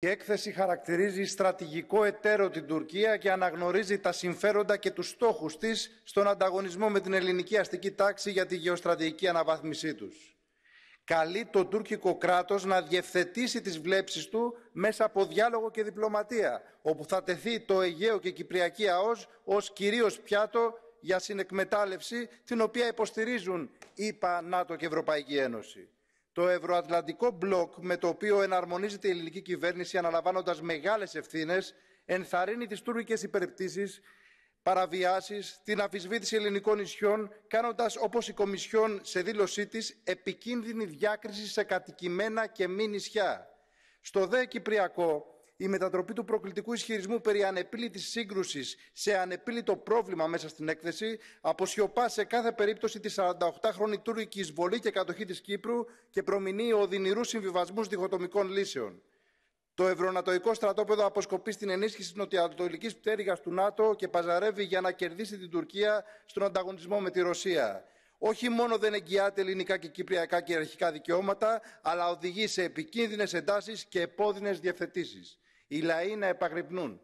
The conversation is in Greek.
Η έκθεση χαρακτηρίζει στρατηγικό εταίρο την Τουρκία και αναγνωρίζει τα συμφέροντα και τους στόχους της στον ανταγωνισμό με την ελληνική αστική τάξη για τη γεωστρατηγική αναβάθμισή τους. Καλεί το τουρκικό κράτος να διευθετήσει τις βλέψεις του μέσα από διάλογο και διπλωματία, όπου θα τεθεί το Αιγαίο και Κυπριακή ΑΟΣ ως κυρίως πιάτο για συνεκμετάλλευση, την οποία υποστηρίζουν ΗΠΑ, ΝΑΤΟ και Ευρωπαϊκή Ένωση. Το ευρωατλαντικό μπλοκ με το οποίο εναρμονίζεται η ελληνική κυβέρνηση αναλαμβάνοντας μεγάλες ευθύνες ενθαρρύνει τις τουρκικές υπερπτήσεις, παραβιάσεις, την αφισβήτηση ελληνικών νησιών, κάνοντας όπως η Κομισιόν σε δήλωσή της επικίνδυνη διάκριση σε κατοικημένα και μη νησιά. Στο δε η μετατροπή του προκλητικού ισχυρισμού περί ανεπίλητης σύγκρουσης σε ανεπίλητο πρόβλημα μέσα στην έκθεση αποσιωπά σε κάθε περίπτωση τη 48χρονη τουρκική εισβολή και κατοχή της Κύπρου και προμηνύει οδυνηρούς συμβιβασμούς διχοτομικών λύσεων. Το ευρωνατοϊκό στρατόπεδο αποσκοπεί στην ενίσχυση τη νοτιοανατολικής πτέρυγας του ΝΑΤΟ και παζαρεύει για να κερδίσει την Τουρκία στον ανταγωνισμό με τη Ρωσία. Όχι μόνο δεν εγγυάται ελληνικά και κυπριακά κυριαρχικά δικαιώματα, αλλά οδηγεί σε επικίνδυνες εντάσεις και επώδυνες διευθετήσεις οι λαοί να επαγρυπνούν